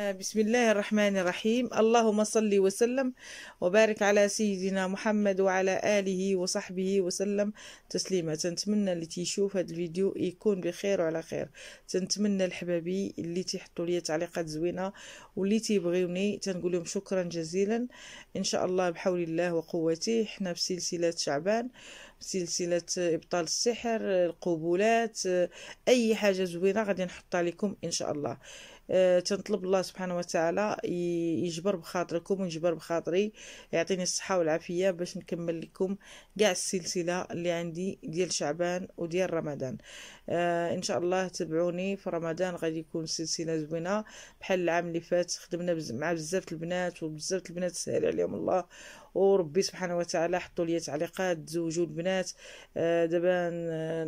آه، بسم الله الرحمن الرحيم اللهم صل وسلم وبارك على سيدنا محمد وعلى آله وصحبه وسلم تسليما تنتمنى اللي تيشوف هذا الفيديو يكون بخير وعلى خير تنتمنى الحبابي اللي تيحطوا لي تعليقات زوينه واللي تيبغيوني تنقول لهم شكرا جزيلا ان شاء الله بحول الله وقوته حنا بسلسله شعبان سلسلة إبطال السحر القبولات أي حاجة زوينة غادي نحطها لكم إن شاء الله آه، تنطلب الله سبحانه وتعالى يجبر بخاطركم ويجبر بخاطري يعطيني الصحة والعافية باش نكمل لكم كاع السلسلة اللي عندي ديال شعبان وديال رمضان آه، ان شاء الله تابعوني في رمضان غادي يكون سلسلة زوينة بحال العام اللي فات خدمنا مع بزاف البنات وبزاف البنات سهل عليهم الله وربي سبحانه وتعالى حطوا لي تعليقات زوجوا البنات آه، دابا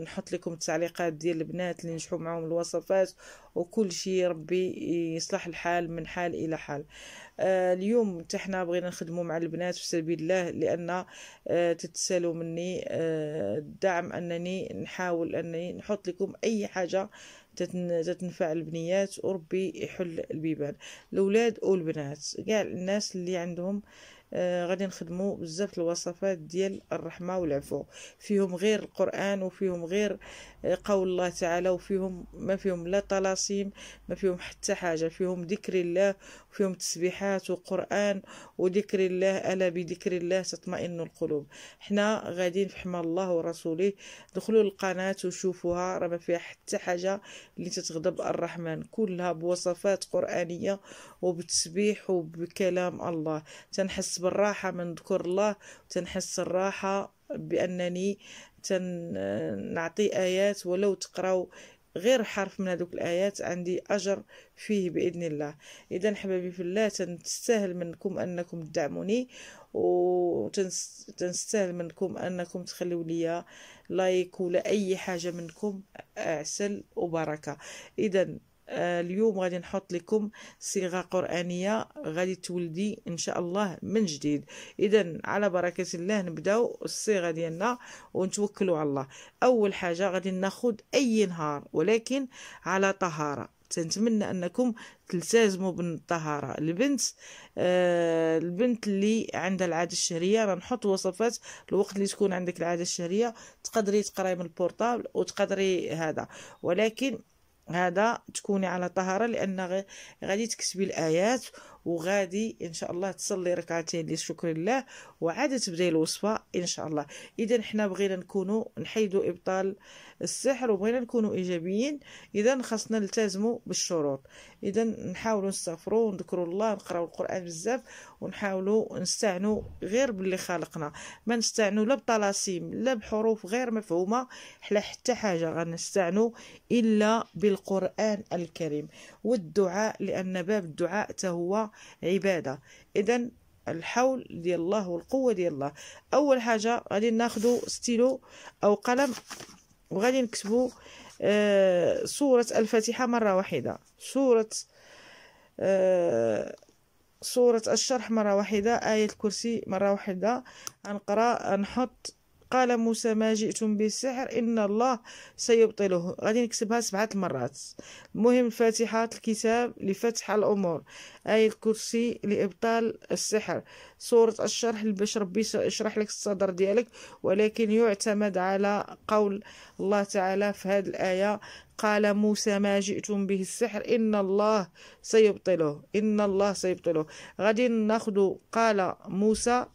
نحط لكم التعليقات ديال البنات اللي نجحوا معاهم الوصفات وكل شيء ربي يصلح الحال من حال الى حال آه، اليوم حتى بغينا نخدموا مع البنات في سبيل الله لان آه، تتسالوا مني الدعم انني نحاول انني نحط لكم اي حاجه تتنفع البنيات وربي يحل البيبان الاولاد والبنات كاع الناس اللي عندهم آه، غادي نخدمو بزاف الوصفات ديال الرحمه والعفو فيهم غير القران وفيهم غير آه، قول الله تعالى وفيهم ما فيهم لا طلاسيم ما فيهم حتى حاجه فيهم ذكر الله فيهم تسبيحات وقرآن وذكر الله ألا بذكر الله تطمئن القلوب حنا غاديين في حمى الله ورسوله دخلوا القناة وشوفوها راه ما فيها حتى حاجة اللي تتغضب الرحمن كلها بوصفات قرآنية وبتسبيح وبكلام الله تنحس بالراحة من ذكر الله تنحس الراحة بأنني تنعطي آيات ولو تقراو غير حرف من هذوك الآيات عندي أجر فيه بإذن الله إذا حبايبي في الله تنستاهل منكم أنكم تدعموني وتنستاهل منكم أنكم تخليو ليا لايك ولا أي حاجة منكم عسل وبركة إذا اليوم غادي نحط لكم صيغه قرانيه غادي تولدي ان شاء الله من جديد اذا على بركه الله نبداو الصيغه ديالنا ونتوكلوا على الله اول حاجه غادي ناخذ اي نهار ولكن على طهاره تنتمنى انكم تلتزموا بالطهاره البنت آه البنت اللي عندها العاده الشهريه راه نحط وصفات الوقت اللي تكون عندك العاده الشهريه تقدري تقراي من البورطابل وتقدري هذا ولكن هذا تكوني على طهارة لأن غادي تكتبي الآيات وغادي ان شاء الله تصلي ركعتين للشكر لله وعاد تبداي الوصفه ان شاء الله اذا حنا بغينا نكونوا نحيدوا ابطال السحر وبغينا نكونوا ايجابيين اذا خاصنا نلتزموا بالشروط اذا نحاولوا نستغفروا ونذكروا الله نقراو القران بزاف ونحاولوا نستعنوا غير باللي خلقنا ما نستعنوا لا بطلاسيم لا بحروف غير مفهومه حلا حتى حاجه غنستعنوا الا بالقران الكريم والدعاء لان باب الدعاء هو عبادة إذا الحول ديال الله والقوة ديال الله أول حاجة غادي ناخدو ستيلو أو قلم وغادي نكتبو آه، سورة الفاتحة مرة واحدة سورة آه، سورة الشرح مرة واحدة آية الكرسي مرة واحدة غنقرا نحط قال موسى ما جئتم بالسحر إن الله سيبطله غادي نكتبها سبعة المرات المهم فاتحة الكتاب لفتح الأمور آية الكرسي لإبطال السحر سورة الشرح باش ربي يشرح لك الصدر ديالك ولكن يعتمد على قول الله تعالى في هذه الآية قال موسى ما جئتم به السحر إن الله سيبطله إن الله سيبطله غادي ناخذ قال موسى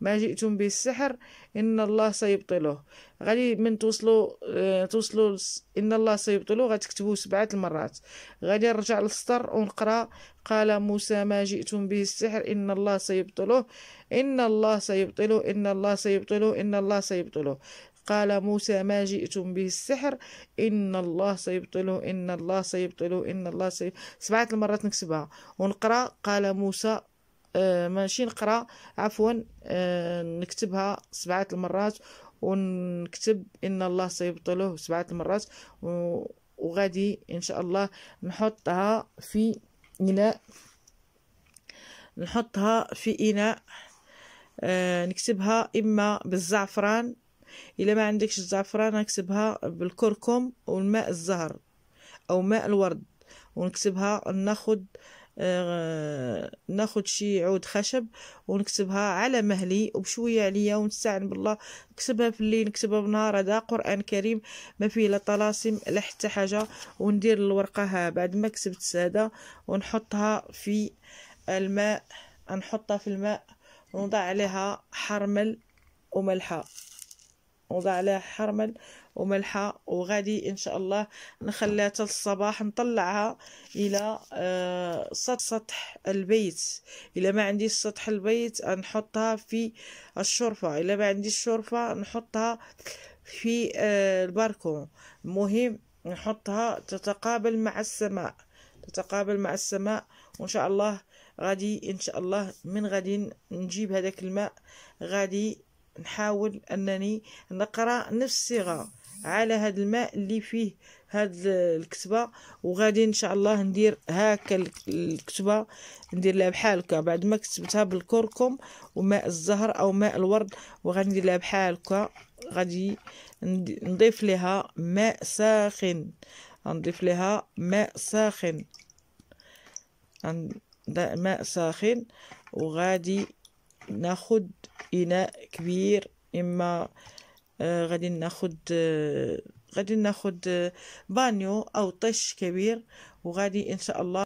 ما جئتم به السحر ان الله سيبطله غادي من توصلوا اه توصلوا ان الله سيبطله غتكتبوه سبعه المرات غادي نرجع للسطر ونقرا قال موسى ما جئتم به السحر ان الله سيبطله ان الله سيبطله ان الله سيبطله ان الله سيبطله قال موسى ما جئتم به السحر إن الله سيبطله إن الله سيبطله إن الله سيبطله سبعة المرات نكتبها ونقرأ قال موسى آه، ماشي نقرا عفوا آه، نكتبها سبعة المرات ونكتب ان الله سيبطله سبعة المرات وغادي ان شاء الله نحطها في اناء نحطها في اناء آه، نكتبها اما بالزعفران الا ما عندكش الزعفران نكتبها بالكركم والماء الزهر او ماء الورد ونكتبها ناخد آه، ناخد شي عود خشب ونكتبها على مهلي وبشويه عليا ونستعن بالله نكتبها في الليل نكتبها بنهار هذا قران كريم ما فيه لا طلاسم لا حتى حاجه وندير الورقه ها بعد ما كتبت سادة ونحطها في الماء نحطها في الماء ونضع عليها حرمل وملحه وضع عليها حرمل وملحة وغادي إن شاء الله نخليها حتى الصباح نطلعها إلى آه، سطح البيت إلى ما عندي سطح البيت نحطها في الشرفة إلى ما عندي الشرفة نحطها في آه، الباركون المهم نحطها تتقابل مع السماء تتقابل مع السماء وان شاء الله غادي ان شاء الله من غادي نجيب هذاك الماء غادي نحاول انني نقرا نفس الصيغه على هاد الماء اللي فيه هاد الكتبه وغادي ان شاء الله ندير هاكا الكتبه ندير لها بحال هكا بعد ما كتبتها بالكركم وماء الزهر او ماء الورد وغادي ندير لها بحال هكا غادي نضيف لها ماء ساخن نضيف لها ماء ساخن ماء ساخن وغادي ناخد اناء كبير اما آه، غادي ناخد آه، غادي ناخد آه، بانيو او طش كبير وغادي ان شاء الله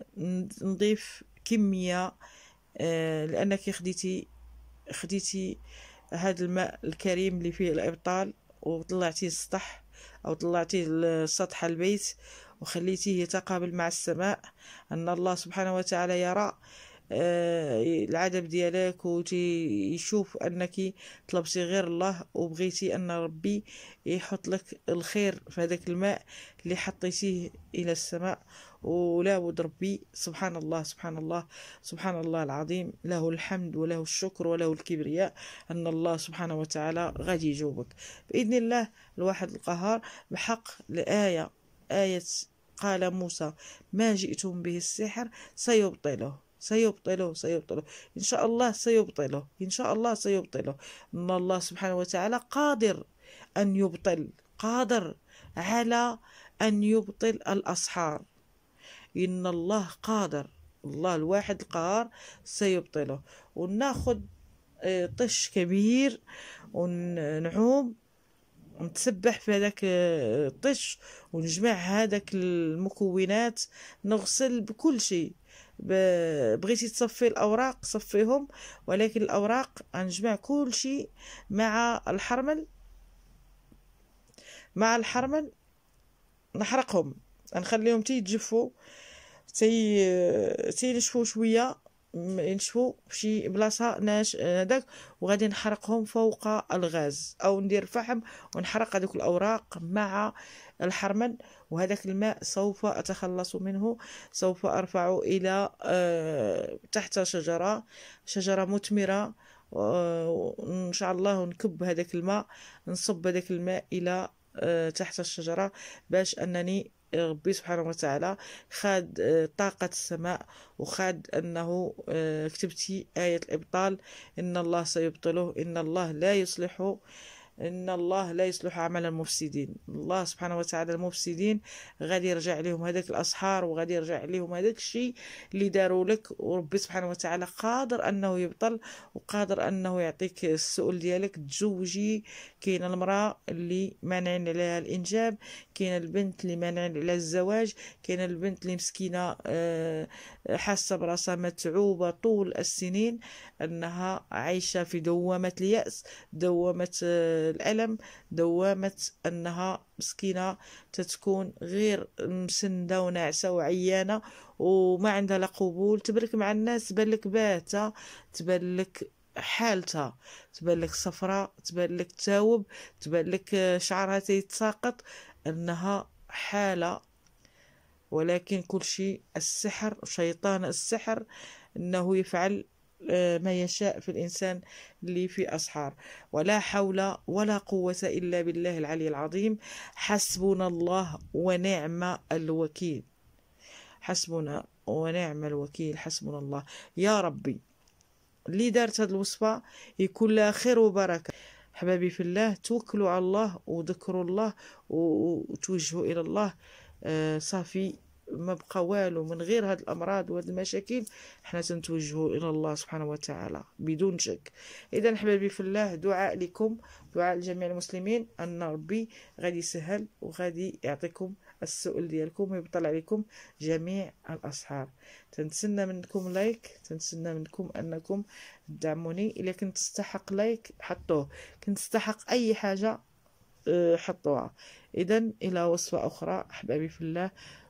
نضيف كميه لانك خديتي خديتي هذا الماء الكريم اللي فيه الابطال وطلعتيه السطح او طلعتيه السطح البيت وخليتيه يتقابل مع السماء ان الله سبحانه وتعالى يرى آه، العدم ديالك وتي يشوف انك طلبتي غير الله وبغيتي ان ربي يحط لك الخير في هذاك الماء اللي حطيتيه الى السماء ولا بد ربي سبحان الله سبحان الله سبحان الله العظيم له الحمد وله الشكر وله الكبرياء ان الله سبحانه وتعالى غادي يجوبك باذن الله الواحد القهار بحق الايه ايه قال موسى ما جئتم به السحر سيبطله سيبطله سيبطله إن شاء الله سيبطله إن شاء الله سيبطله إن الله سبحانه وتعالى قادر أن يبطل قادر على أن يبطل الأسحار إن الله قادر الله الواحد القهار سيبطله وناخذ آه، طش كبير ونعوم نتسبح في هذاك آه، الطش ونجمع هذاك المكونات نغسل بكل شيء بغيتي تصفي الاوراق صفيهم ولكن الاوراق غنجمع كل شيء مع الحرمل مع الحرمل نحرقهم نخليهم تيتجفوا تي تينشفوا شويه ينشفوا شي بلاصه ناش هذاك وغادي نحرقهم فوق الغاز او ندير فحم ونحرق هذوك الاوراق مع الحرمل وهذاك الماء سوف اتخلص منه سوف ارفع الى آه، تحت شجره شجره مثمره وان شاء الله نكب هذاك الماء نصب هذاك الماء الى آه، تحت الشجرة باش أنني ربي سبحانه وتعالى خاد آه، طاقة السماء وخاد أنه آه، كتبتي آية الإبطال إن الله سيبطله إن الله لا يصلحه إن الله لا يصلح عمل المفسدين الله سبحانه وتعالى المفسدين غادي يرجع لهم هذاك الأسحار وغادي يرجع لهم هذاك الشيء اللي داروا لك وربي سبحانه وتعالى قادر أنه يبطل وقادر أنه يعطيك السؤل ديالك تزوجي كاينة المرأة اللي مانعين عليها الإنجاب كاينة البنت اللي مانعين على الزواج كاينة البنت اللي مسكينة آه، حاسة براسها متعوبة طول السنين أنها عايشة في دوامة اليأس دوامة آه، الألم دوامة أنها مسكينة تتكون غير مسندة وناعسة وعيانة وما عندها لا قبول تبلك مع الناس تبلك باتة تبلك حالتها تبان لك صفراء تبان لك تاوب تبان لك شعرها تيتساقط انها حاله ولكن كل شيء السحر شيطان السحر انه يفعل آه، ما يشاء في الإنسان اللي في أسحار ولا حول ولا قوة إلا بالله العلي العظيم حسبنا الله ونعم الوكيل حسبنا ونعم الوكيل حسبنا الله يا ربي اللي دارت هذه الوصفة يكون لها خير وبركة حبابي في الله توكلوا على الله وذكروا الله وتوجهوا إلى الله آه، صافي ما بقى والو من غير هاد الامراض وهاد المشاكل حنا تنتوجهوا الى الله سبحانه وتعالى بدون شك اذا حبايبي في الله دعاء لكم دعاء لجميع المسلمين ان ربي غادي يسهل وغادي يعطيكم السؤل ديالكم ويطلع عليكم جميع الاسعار تنتسنى منكم لايك تنتسنى منكم انكم تدعموني الا كنت تستحق لايك حطوه كنت تستحق اي حاجه آه، حطوها اذا الى وصفه اخرى احبابي في الله